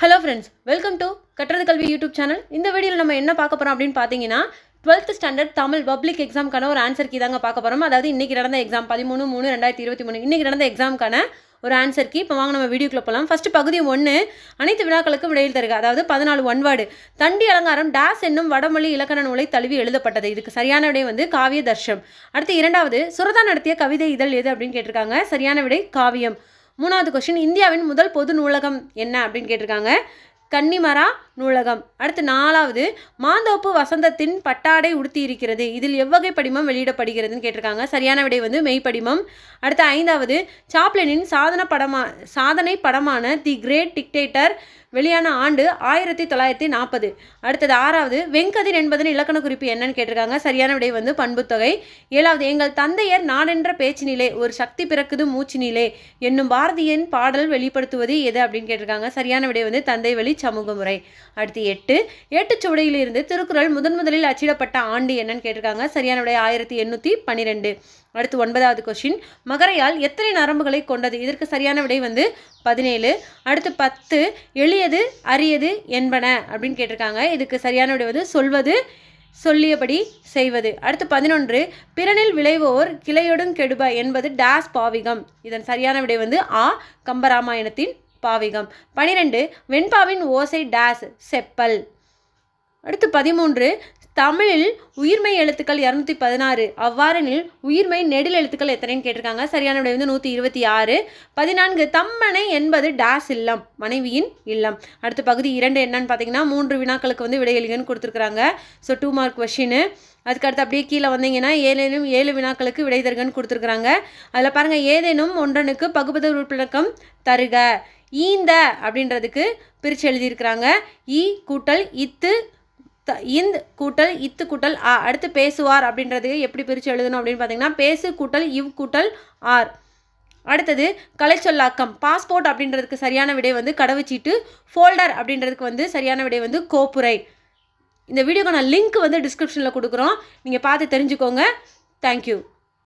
hello friends welcome to கட்டுறது கல்வி YouTube channel இந்த வீடியோவில் நம்ம என்ன பார்க்க போகிறோம் அப்படின்னு பார்த்தீங்கன்னா டுவெல்த் ஸ்டாண்டர்ட் தமிழ் பப்ளிக் எக்ஸாம்க்கான ஒரு ஆன்சர் கீ தாங்க பார்க்க போகிறோம் அதாவது இன்றைக்கி நடந்த எக்ஸாம் பதிமூணு மூணு ரெண்டாயிரத்தி இருபத்தி மூணு இன்றைக்கி நடந்த எக்ஸாமுக்கான ஒரு ஆன்சர் கீ இப்போ வாங்க நம்ம வீடியோக்குள்ள போகலாம் ஃபஸ்ட்டு பகுதி ஒன்று அனைத்து விழாக்களுக்கும் விடையில் தருக அதாவது பதினாலு ஒன்வாடு தண்டி அலங்காரம் டேஸ் என்னும் வடமொழி இலக்கண நூலை தழுவி எழுதப்பட்டது இதுக்கு சரியான விடை வந்து காவிய தர்ஷம் அடுத்து இரண்டாவது சுரதா நடத்திய கவிதை இதழ் எது அப்படின்னு கேட்டிருக்காங்க சரியான விடை காவியம் மூணாவது கொஸ்டின் இந்தியாவின் முதல் பொது நூலகம் என்ன அப்படின்னு கேட்டிருக்காங்க கன்னிமரா நூலகம் அடுத்து நாலாவது மாந்தோப்பு வசந்தத்தின் பட்டாடை உடுத்தி இருக்கிறது இதில் எவ்வகை படிமம் வெளியிடப்படுகிறதுன்னு கேட்டிருக்காங்க சரியான விடை வந்து படிமம் அடுத்து ஐந்தாவது சாப்ளினின் சாதன படமா சாதனை படமான தி கிரேட் டிக்டேட்டர் வெளியான ஆண்டு ஆயிரத்தி தொள்ளாயிரத்தி நாற்பது அடுத்தது ஆறாவது வெங்கதிர் என்பதன் இலக்கண குறிப்பு என்னன்னு கேட்டிருக்காங்க சரியான விடை வந்து பண்புத்தொகை ஏழாவது எங்கள் தந்தையர் நாடென்ற நிலை ஒரு சக்தி பிறக்குது மூச்சு நிலை என்னும் பாரதியின் பாடல் வெளிப்படுத்துவது எது அப்படின்னு கேட்டிருக்காங்க சரியான விடை வந்து தந்தை வழி சமூக முறை அடுத்து எட்டு எட்டு இருந்து திருக்குறள் முதன் முதலில் அச்சிடப்பட்ட ஆண்டு என்னன்னு கேட்டிருக்காங்க சரியான விடை ஆயிரத்தி எண்ணூற்றி பன்னிரெண்டு அடுத்து ஒன்பதாவது கொஷின் மகரையால் எத்தனை நரம்புகளை கொண்டது இதற்கு சரியான விடை வந்து பதினேழு அடுத்து பத்து எளியது அரியது என்பன அப்படின்னு கேட்டிருக்காங்க இதுக்கு சரியான விடை வந்து சொல்வது சொல்லியபடி செய்வது அடுத்து பதினொன்று பிறனில் விளைவோர் கிளையொடும் கெடுப என்பது டேஸ் பாவிகம் இதன் சரியான விடை வந்து ஆ கம்பராமாயணத்தின் பாவிகம் பனிரெண்டு வெண்பாவின் ஓசை டேஸ் செப்பல் அடுத்து பதிமூன்று தமிழில் உயிர்மை எழுத்துக்கள் இரநூத்தி பதினாறு அவ்வாறனில் உயிர்மை நெடில் எழுத்துக்கள் எத்தனைன்னு கேட்டிருக்காங்க சரியான விட வந்து நூற்றி இருபத்தி ஆறு பதினான்கு தம்மனை என்பது டேஸ் இல்லம் மனைவியின் இல்லம் அடுத்த பகுதி இரண்டு என்னன்னு பார்த்தீங்கன்னா மூன்று வினாக்களுக்கு வந்து விடையளிகன்னு கொடுத்துருக்குறாங்க ஸோ டூ மார்க் கொஷின்னு அதுக்கு அடுத்து அப்படியே கீழே வந்தீங்கன்னா ஏழேனும் ஏழு வினாக்களுக்கு விடை தருகன்னு கொடுத்துருக்குறாங்க அதில் பாருங்கள் ஏதேனும் ஒன்றனுக்கு பகுபத உறுப்பினக்கம் தருக ஈந்த அப்படின்றதுக்கு பிரித்து எழுதியிருக்கிறாங்க ஈ கூட்டல் இத்து இந்த கூட்டல் இத்து கூட்டல் ஆ அடுத்து பேசுவார் அப்படின்றது எப்படி பிரித்து எழுதணும் அப்படின்னு பார்த்தீங்கன்னா பேசு கூட்டல் இவ் கூட்டல் ஆர் அடுத்தது கலைச்சொல்லாக்கம் பாஸ்போர்ட் அப்படின்றதுக்கு சரியான விடை வந்து கடவுச்சீட்டு ஃபோல்டர் அப்படின்றதுக்கு வந்து சரியான விடை வந்து கோப்புரை இந்த வீடியோக்கான லிங்க் வந்து டிஸ்கிரிப்ஷனில் கொடுக்குறோம் நீங்கள் பார்த்து தெரிஞ்சுக்கோங்க தேங்க்யூ